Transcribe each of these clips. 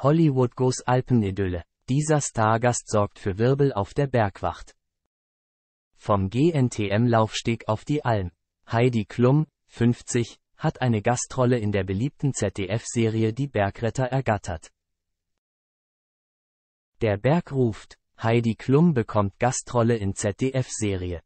Hollywood-Goes Alpenidylle. Dieser Stargast sorgt für Wirbel auf der Bergwacht. Vom GNTM-Laufsteg auf die Alm. Heidi Klum, 50, hat eine Gastrolle in der beliebten ZDF-Serie Die Bergretter ergattert. Der Berg ruft. Heidi Klum bekommt Gastrolle in ZDF-Serie.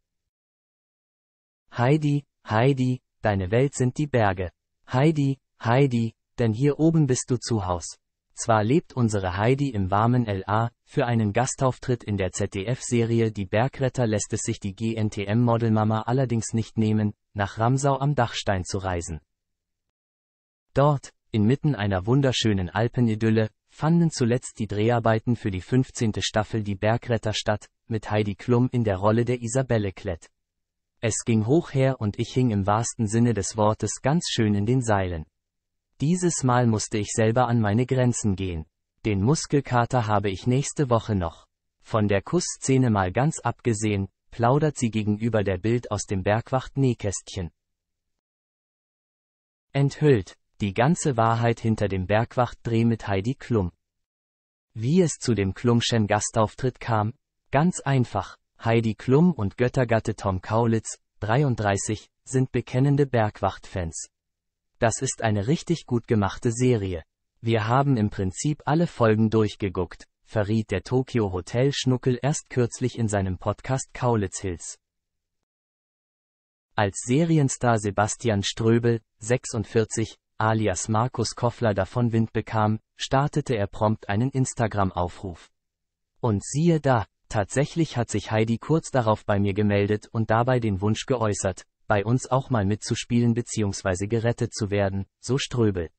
Heidi, Heidi, deine Welt sind die Berge. Heidi, Heidi, denn hier oben bist du zu Haus. Zwar lebt unsere Heidi im warmen LA, für einen Gastauftritt in der ZDF-Serie Die Bergretter lässt es sich die GNTM-Modelmama allerdings nicht nehmen, nach Ramsau am Dachstein zu reisen. Dort, inmitten einer wunderschönen Alpenidylle, fanden zuletzt die Dreharbeiten für die 15. Staffel Die Bergretter statt, mit Heidi Klum in der Rolle der Isabelle Klett. Es ging hoch her und ich hing im wahrsten Sinne des Wortes ganz schön in den Seilen. Dieses Mal musste ich selber an meine Grenzen gehen. Den Muskelkater habe ich nächste Woche noch. Von der Kussszene mal ganz abgesehen, plaudert sie gegenüber der Bild aus dem Bergwacht-Nähkästchen. Enthüllt, die ganze Wahrheit hinter dem Bergwacht-Dreh mit Heidi Klum. Wie es zu dem Klumschen Gastauftritt kam? Ganz einfach, Heidi Klum und Göttergatte Tom Kaulitz, 33, sind bekennende Bergwacht-Fans. Das ist eine richtig gut gemachte Serie. Wir haben im Prinzip alle Folgen durchgeguckt, verriet der Tokyo Hotel Schnuckel erst kürzlich in seinem Podcast Kaulitz Hills. Als Serienstar Sebastian Ströbel, 46, alias Markus Koffler davon Wind bekam, startete er prompt einen Instagram-Aufruf. Und siehe da, tatsächlich hat sich Heidi kurz darauf bei mir gemeldet und dabei den Wunsch geäußert, bei uns auch mal mitzuspielen bzw. gerettet zu werden, so Ströbel.